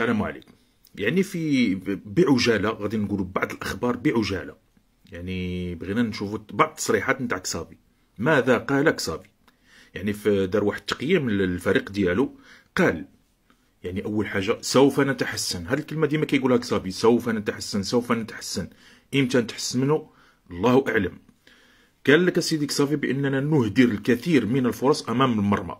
السلام عليكم يعني في بعجاله غادي نقولوا بعض الاخبار بعجاله يعني بغينا نشوفوا بعض التصريحات نتاع كسافي ماذا قال كسافي يعني في دار واحد التقييم للفريق ديالو قال يعني اول حاجه سوف نتحسن هذه الكلمه ديما كيقولها كسافي سوف نتحسن سوف نتحسن امتى نتحسن منه الله اعلم قال لك سيدي كسافي باننا نهدر الكثير من الفرص امام المرمى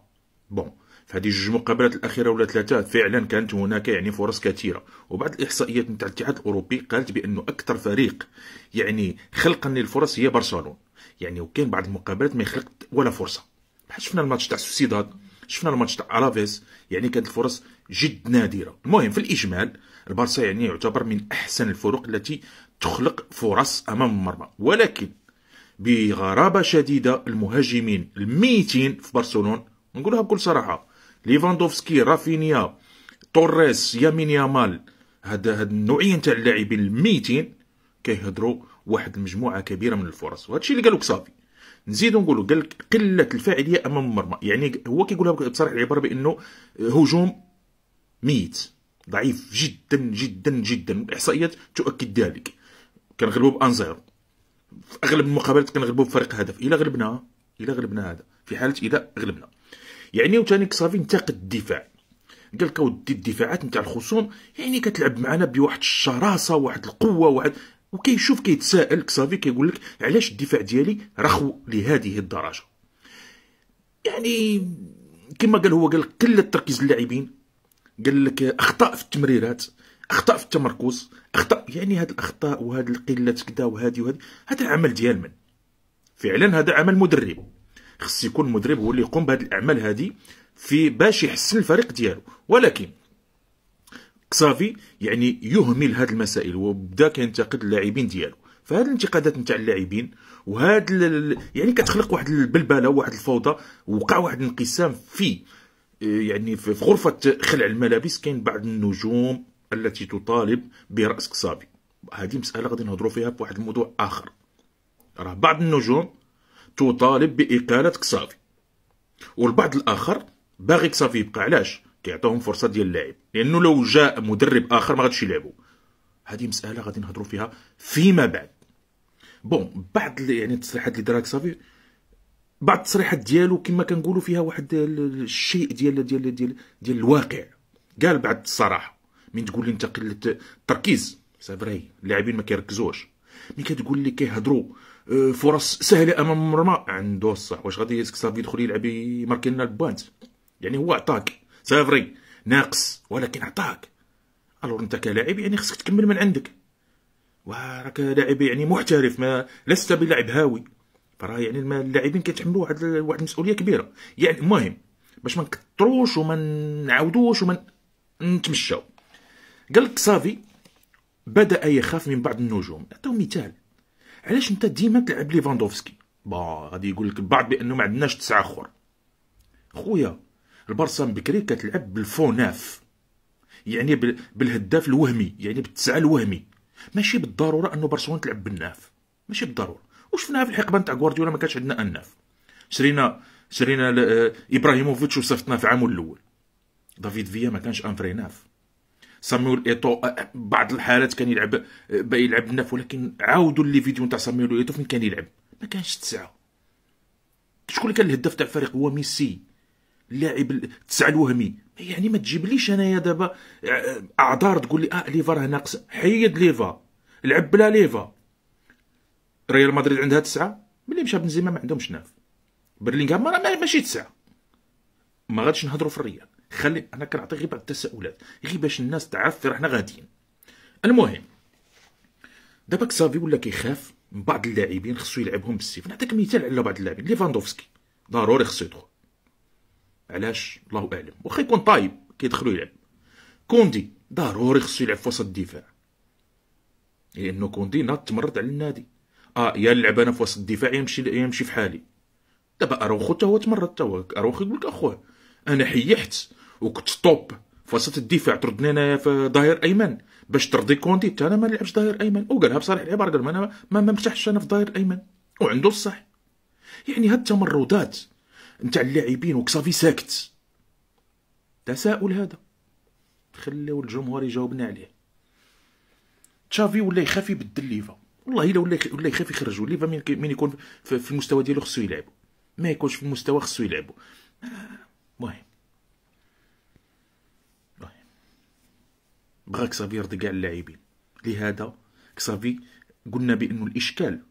بون هذه جوج مقابلات الاخيره ولا ثلاثه فعلا كانت هناك يعني فرص كثيره وبعض الاحصائيات نتاع الاتحاد الاوروبي قالت بانه اكثر فريق يعني خلقا للفرص هي برشلونه يعني وكان بعض المقابلات ما يخلق ولا فرصه بحال شفنا الماتش تاع سوسيداد شفنا الماتش تاع الافيس يعني كانت الفرص جد نادره المهم في الاجمال البارسا يعني يعتبر من احسن الفرق التي تخلق فرص امام المرمى ولكن بغرابه شديده المهاجمين الميتين في برشلونه نقولها بكل صراحه ليفاندوفسكي رافينيا توريس يامين يامال هاد هاد النوعيه نتاع اللاعبين الميتين كيهضروا واحد المجموعه كبيره من الفرص وهادشي اللي قالوك صافي نزيد نقولوا قال لك قله الفاعليه امام المرمى يعني هو كيقولها بصريح العباره بانه هجوم ميت ضعيف جدا جدا جدا الاحصائيات تؤكد ذلك كنغلبوا بان زيرو في اغلب المقابلات كنغلبوا بفريق هدف الا غلبنا الا غلبنا هذا في حاله اذا غلبنا يعني وثاني كصافي انتقد الدفاع قال لك ودي الدفاعات نتاع الخصوم يعني كتلعب معنا بواحد الشراسه واحد القوه واحد وكيشوف كيتساءل كصافي كيقول لك علاش الدفاع ديالي رخو لهذه الدرجه يعني كما قال هو قال قله تركيز اللاعبين قال لك اخطاء في التمريرات اخطاء في التمركز اخطاء يعني هاد الاخطاء وهاد القله كدا وهادي وهادي هذا العمل ديال من فعلا هذا عمل مدرب خص يكون المدرب هو اللي يقوم بهذه الاعمال هذه في باش يحسن الفريق ديالو ولكن كسافي يعني يهمل هذه المسائل وبدا كينتقد اللاعبين ديالو فهاد الانتقادات نتاع اللاعبين وهاد يعني كتخلق واحد البلبله واحد الفوضى وقع واحد الانقسام في آه، يعني في غرفه خلع الملابس كاين بعض النجوم التي تطالب براس كسافي هذه مساله غادي نهضروا فيها بواحد الموضوع اخر راه بعض النجوم تطالب باقاله كصافي والبعض الاخر باغي كصافي يبقى علاش كيعطيهم فرصه ديال اللاعب لانه لو جاء مدرب اخر ما غاديش يلعبوا هذه مساله غادي نهضروا فيها فيما بعد بون بعض يعني التصريحات اللي دارها كصافي بعض التصريحات ديالو كما كنقولوا فيها واحد الشيء ديال ديال ديال ديال الواقع قال بعد الصراحه من تقول لي انت قله التركيز صافي اللاعبين ما كيركزوش من كتقول لي كيهضروا آه، فرص سهله امام المرمى عنده الصح واش غادي سكسافي يدخل يلعب يماركي لنا البوانت يعني هو عطاك سافري ناقص ولكن عطاك الور انت كلاعب يعني خصك تكمل من عندك وراك لاعب يعني محترف ما لست بلاعب هاوي فراه يعني اللاعبين كيتحملوا واحد واحد المسؤوليه كبيره يعني المهم باش ما نكثروش وما نعاودوش وما نتمشاو قال لك صافي بدا يخاف من بعض النجوم عطاو مثال علاش انت ديما تلعب ليفاندوفسكي با غادي يقول لك البعض بانه ما عندناش تسعه اخر خويا البارسا من بكري كتلعب بالفوناف يعني بالهداف الوهمي يعني بالتسعه الوهمي ماشي بالضروره انه برشلونه تلعب بالناف ماشي بالضروره وشفناها في الحقبه نتاع غوارديولا ما كانش عندنا الناف شرينا شرينا آه، ابراهيموفيتش وصفتنا في عامه الاول دافيد فيا ما كانش انفري ناف ساميول ايتو بعض الحالات كان يلعب بقى يلعب ناف ولكن عاودوا لي فيديو نتاع ساميول ايتو فين كان يلعب ما كانش تسعه شكون اللي كان الهداف تاع الفريق هو ميسي اللاعب التسعه الوهمي يعني ما تجيبليش انايا دابا اعذار تقول لي اه ليفا راه ناقص حيد ليفا لعب بلا ليفا ريال مدريد عندها تسعه ملي مشى بنزيما ما عندهمش ناف برلينغهام راه ماشي تسعه ما غاديش نهضروا في الريال خلي انا كنعطي غير بعض التساؤلات غير باش الناس تعثر احنا غاديين المهم دابا كسافي ولا كيخاف من بعض اللاعبين خصو يلعبهم بالسيف نعطيك مثال على بعض اللاعبين ليفاندوفسكي ضروري خصو يدخل علاش الله اعلم واخا يكون طايب كيدخلو يلعب كوندي ضروري خصو يلعب في وسط الدفاع لانه كوندي ناط تمرد على النادي اه يا نلعب انا في وسط الدفاع يمشي يمشي في حالي دابا اروخو حتى هو تمرد حتى هو اروخو يقول لك اخوه انا حيحت وكنت في وسط الدفاع تردني انايا في ظهير ايمن باش ترضي كونتي حتى انا ما نلعبش ظهير ايمن وقالها بصريح العباره قال انا ما مرتاحش انا في ظهير ايمن وعنده الصح يعني هاد التمردات نتاع اللاعبين وكصافي ساكت تساؤل هذا خليو الجمهور يجاوبنا عليه تشافي ولا يخاف يبدل ليفا والله الا ولا ولا يخاف يخرجوا ليفا من يكون في المستوى ديالو خصو يلعب ما يكونش في المستوى خصو يلعبو المهم بغى كسافي يرضي كاع اللاعبين لهذا كسافي قلنا بانه الاشكال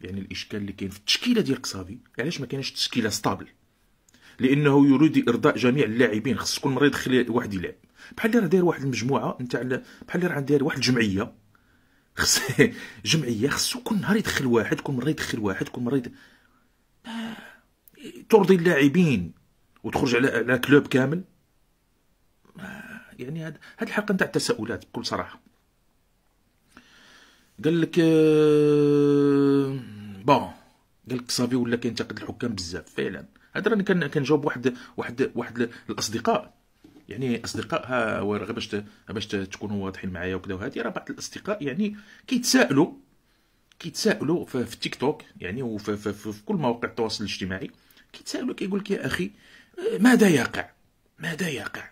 يعني الاشكال اللي كاين في التشكيله ديال كسافي علاش ما كاينش تشكيله ستابل لانه يريد ارضاء جميع اللاعبين خص كل مره يدخل واحد يلعب بحال راه داير واحد المجموعه نتاع بحال راه داير واحد الجمعيه خص جمعيه خصو كل نهار يدخل واحد كل مره يدخل واحد كل مره آه، يدخل... ترضي اللاعبين وتخرج على على كلوب كامل آه، يعني هاد هاد الحلقه نتاع التساؤلات بكل صراحه قال لك بون آه، قال لك صافي ولا كينتقد الحكام بزاف فعلا هذا راني كنجاوب واحد واحد واحد الاصدقاء يعني اصدقاء ها غير باش باش تكونوا واضحين معايا وكذا وهذه راه بعض الاصدقاء يعني كيتساءلوا كيتساءلوا في التيك توك يعني وفي في, كل مواقع التواصل الاجتماعي كيتساءلوا كيقول لك يا اخي ماذا يقع ماذا يقع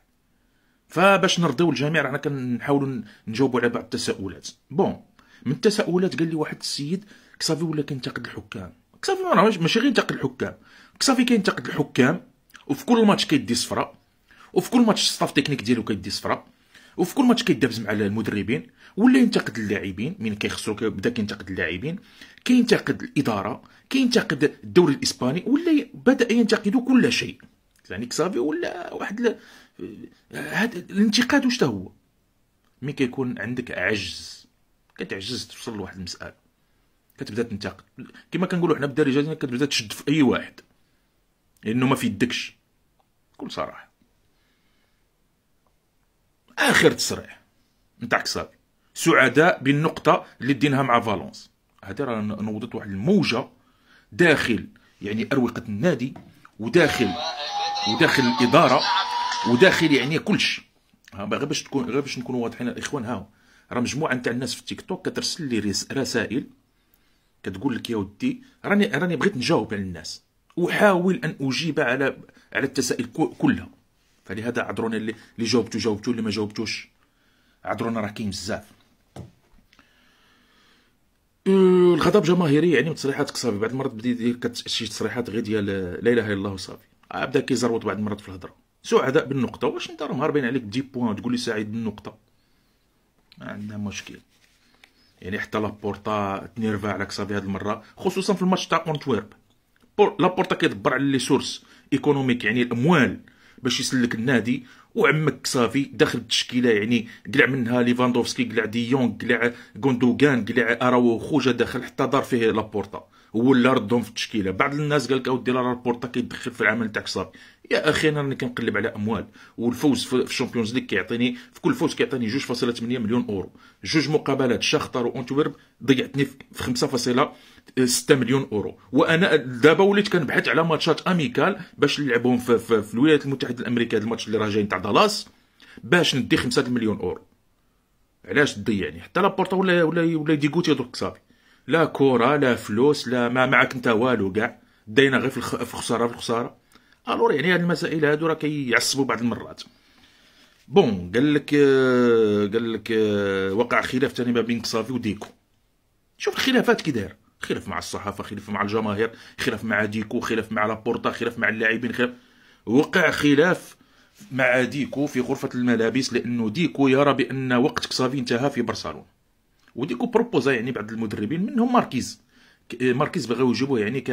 فباش نرضيو الجميع رانا كنحاولوا نجاوبوا على بعض التساؤلات بون من التساؤلات قال لي واحد السيد كصافي ولا كينتقد الحكام كصافي ماشي غير ينتقد الحكام كصافي كينتقد الحكام وفي كل ماتش كيدي صفراء وفي كل ماتش الصف تكنيك ديالو كيدي صفراء وفي كل ماتش كيدابز مع المدربين ولا ينتقد اللاعبين من كيخسروا بدا كينتقد اللاعبين كينتقد الاداره كينتقد الدوري الاسباني ولا بدا ينتقد كل شيء يعني كسافي ولا واحد هذا الانتقاد واش هو ملي كيكون عندك عجز كتعجز توصل لواحد المساله كتبدا تنتقد كما كنقولوا حنا بالدارجه ديالنا كتبدا تشد في اي واحد لانه ما في يدكش بكل صراحه اخر تصريح نتاع كسافي سعداء بالنقطه اللي دينها مع فالونس هذه راه نوضت واحد الموجه داخل يعني اروقه النادي وداخل وداخل الاداره وداخل يعني كلشي غير باش تكون غير باش نكونوا واضحين الاخوان ها راه مجموعه نتاع الناس في التيك توك كترسل لي رسائل كتقول لك يا ودي راني راني بغيت نجاوب على الناس احاول ان اجيب على على التسائل كلها فلهذا عذرونا اللي جاوبتو جاوبتو اللي ما جاوبتوش عذرونا راه كاين بزاف أه، الغضب جماهيري يعني من تصريحات قصافي بعد المرات بديت يدير شي تصريحات غير ديال لا اله الا الله وصافي بدا كيزروط بعض المرات في الهضره سعداء بالنقطه واش انت راه مهربين عليك دي بوان تقول لي سعيد بالنقطه ما عندنا مشكل يعني حتى لابورتا تنيرفا على كسافي هاد المره خصوصا في الماتش تاع كونتويرب لابورتا كيدبر على لي سورس ايكونوميك يعني الاموال باش يسلك النادي وعمك صافي داخل التشكيله يعني قلع منها ليفاندوفسكي قلع ديونغ دي قلع غوندوغان قلع اراوخو جا داخل حتى دار فيه لابورتا ولا ردهم في التشكيله بعض الناس قال لك اودي لا بورطا كيدخل في العمل تاعك صافي يا اخي انا راني كنقلب على اموال والفوز في الشامبيونز ليغ كيعطيني في كل فوز كيعطيني 2.8 مليون اورو جوج مقابلات شاختار وانتورب ضيعتني في 5.6 مليون اورو وانا دابا وليت كنبحث على ماتشات اميكال باش نلعبهم في, في, في الولايات المتحده الامريكيه هذا الماتش اللي راه جاي تاع دالاس باش ندي 5 مليون اورو علاش تضيعني حتى لابورتا ولا ولا ولا يديكوتي درك صافي لا كره لا فلوس لا ما معك انت والو كاع داينا غير في الخساره في الخساره الور يعني هاد المسائل هادو راه كيعصبوا بعض المرات بون قال لك آه، قال لك آه، وقع خلاف ثاني ما بين كصافي وديكو شوف الخلافات كي داير خلاف مع الصحافه خلاف مع الجماهير خلاف مع ديكو خلاف مع لابورتا خلاف مع اللاعبين خلاف وقع خلاف مع ديكو في غرفه الملابس لانه ديكو يرى بان وقت كصافي انتهى في برشلونه وديكو بروبوزا يعني بعض المدربين منهم ماركيز آه، ماركيز بغاو يجيبوه يعني ك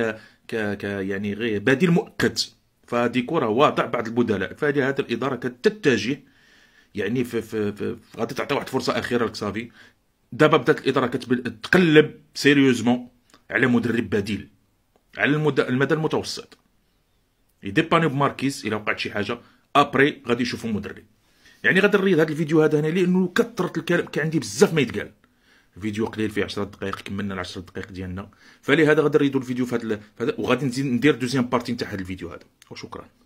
ك ك يعني غير بديل مؤقت فديكو راه واضع بعض البدلاء فهذه هذه الاداره كتتجه يعني في في, في غادي تعطي واحد الفرصه اخيره لكسافي دابا بدات الاداره كتقلب سيريوزمون على مدرب بديل على المدى, المدى المتوسط يديباني بماركيز الا وقعت شي حاجه ابري غادي يشوفوا مدرب يعني غادي نريد هذا الفيديو هذا هنا لانه كثرت الكلام كان عندي بزاف ما يتقال فيديو قليل فيه 10 دقائق كملنا ال 10 دقائق ديالنا فلهذا غادي نريدو الفيديو في هذا وغادي ندير دوزيام بارتي نتاع هذا الفيديو هذا وشكرا